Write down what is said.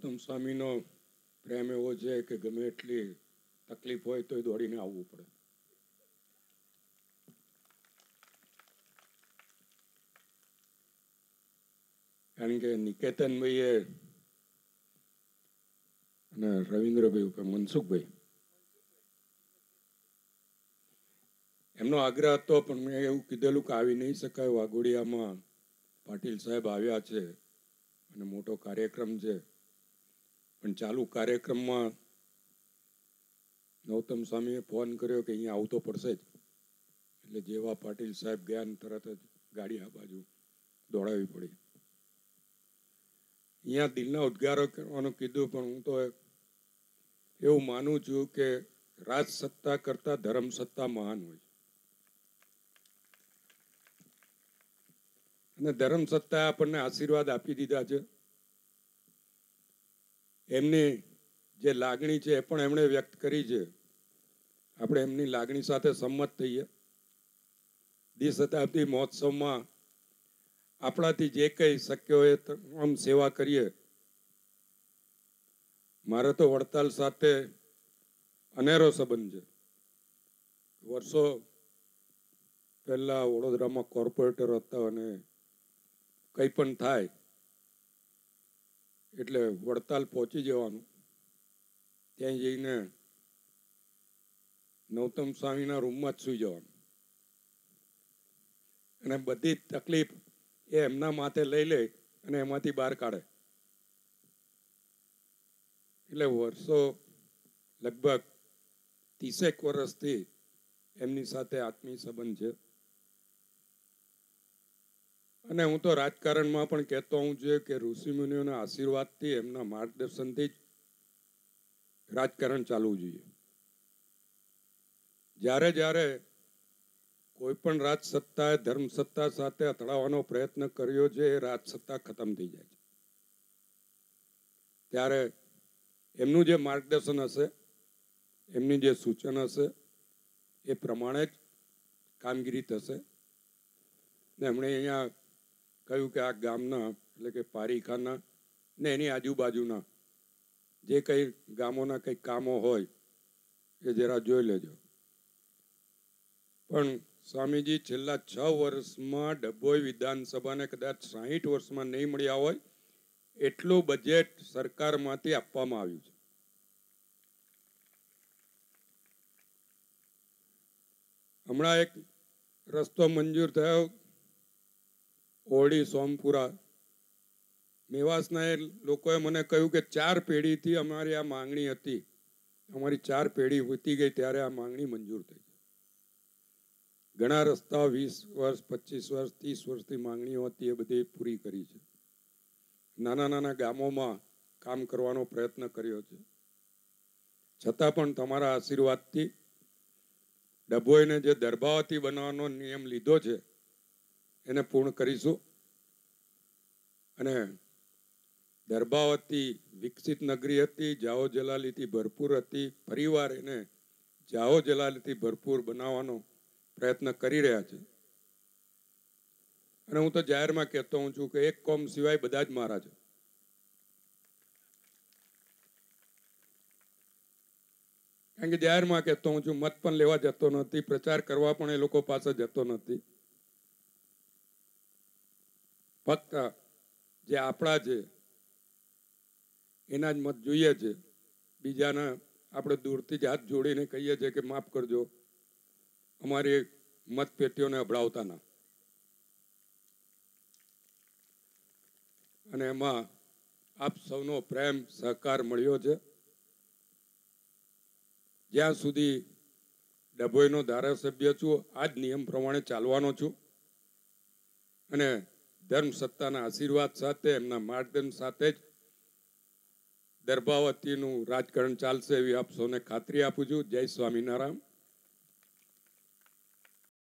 ગૌતમ સ્વામીનો પ્રેમ એવો છે કે ગમે એટલી તકલીફ હોય તો દોડીને આવવું પડે કારણ કે નિકેતનભાઈએ અને રવિન્દ્રભાઈ ઉપર મનસુખભાઈ એમનો આગ્રહ હતો પણ મેં એવું કીધેલું કે આવી નહીં શકાય વાઘોડિયામાં પાટીલ સાહેબ આવ્યા છે અને મોટો કાર્યક્રમ છે પણ ચાલુ કાર્યક્રમમાં નૌતમ સ્વામીએ ફોન કર્યો કે અહીંયા આવતો પડશે જ એટલે જેવા પાટીલ સાહેબ ગયા તરત જ ગાડી આ બાજુ દોડાવી પડી અહીંયા દિલના ઉદ્ગારો કરવાનું કીધું પણ હું તો એવું માનું છું કે રાજ સત્તા કરતા ધર્મ સત્તા મહાન હોય અને ધર્મ આપણને આશીર્વાદ આપી દીધા છે એમની જે લાગણી છે એ પણ એમણે વ્યક્ત કરી છે આપણે એમની લાગણી સાથે સંમત થઈએ દ્વિશતાબ્દી મહોત્સવમાં આપણાથી જે કંઈ શક્ય હોય તમામ સેવા કરીએ મારે તો વડતાલ સાથે અનેરો સંબંધ છે વર્ષો પહેલાં વડોદરામાં કોર્પોરેટર હતા અને કંઈ પણ થાય એટલે વડતાલ પહોંચી જવાનું ત્યાં જઈને નૌતમ સ્વામીના રૂમમાં જ સૂઈ જવાનું અને બધી તકલીફ એ એમના માથે લઈ લે અને એમાંથી બહાર કાઢે એટલે વર્ષો લગભગ ત્રીસેક વર્ષથી એમની સાથે આત્મીય સંબંધ છે અને હું તો રાજકારણમાં પણ કહેતો હું છું કે ઋષિમુનિઓના આશીર્વાદથી એમના માર્ગદર્શનથી જ રાજકારણ ચાલવું જોઈએ જ્યારે જ્યારે કોઈ પણ રાજ સત્તાએ ધર્મ સત્તા સાથે અથડાવવાનો પ્રયત્ન કર્યો છે એ રાજ સત્તા ખતમ થઈ જાય છે ત્યારે એમનું જે માર્ગદર્શન હશે એમની જે સૂચન હશે એ પ્રમાણે જ કામગીરી થશે ને એમણે અહીંયા કહ્યું કે આ ગામના એટલે કે પારીખાના ને એની આજુબાજુના જે કંઈ ગામોના કંઈક કામો હોય એ જરા જોઈ લેજો પણ સ્વામીજી છેલ્લા છ વર્ષમાં ડભોઈ વિધાનસભાને કદાચ સાહીઠ વર્ષમાં નહીં મળ્યા હોય એટલું બજેટ સરકારમાંથી આપવામાં આવ્યું છે હમણાં એક રસ્તો મંજૂર થયો ઓળી સોમપુરા મેવાસના એ લોકોએ મને કહ્યું કે ચાર પેઢીથી અમારી આ માંગણી હતી અમારી ચાર પેઢી વીતી ગઈ ત્યારે આ માંગણી મંજૂર થઈ ઘણા રસ્તા વીસ વર્ષ પચીસ વર્ષ ત્રીસ વર્ષથી માંગણીઓ હતી એ બધી પૂરી કરી છે નાના નાના ગામોમાં કામ કરવાનો પ્રયત્ન કર્યો છે છતાં પણ તમારા આશીર્વાદથી ડભોઈને જે દરબાવતી બનાવવાનો નિયમ લીધો છે એને પૂર્ણ કરીશું અને હતી વિકસિત નગરી હતી જાઓ જલાલીથી ભરપૂર હતી પરિવાર એને જાઓ જલાલીથી ભરપૂર બનાવવાનો પ્રયત્ન કરી રહ્યા છે અને હું તો જાહેરમાં કહેતો હું છું કે એક કોમ સિવાય બધા જ મારા છે કારણ કે જાહેરમાં કહેતો હું છું મત પણ લેવા જતો નથી પ્રચાર કરવા પણ એ લોકો પાસે જતો નથી ફક્ત જે આપણા છે એના જ મત જોઈએ છે બીજાના આપણે દૂરથી જ હાથ જોડીને કહીએ છીએ કે માફ કરજો અમારી મત પેટીઓને અભડાવતા ના અને એમાં આપ સૌનો પ્રેમ સહકાર મળ્યો છે જ્યાં સુધી ડભોઈનો ધારાસભ્ય છું આ જ નિયમ પ્રમાણે ચાલવાનો છું અને ધર્મ સત્તાના આશીર્વાદ સાથે એમના માર્ગદર્શન સાથે જ દર્ભાવતીનું રાજકારણ ચાલશે એવી આપ સૌને ખાતરી આપું છું જય સ્વામિનારાયણ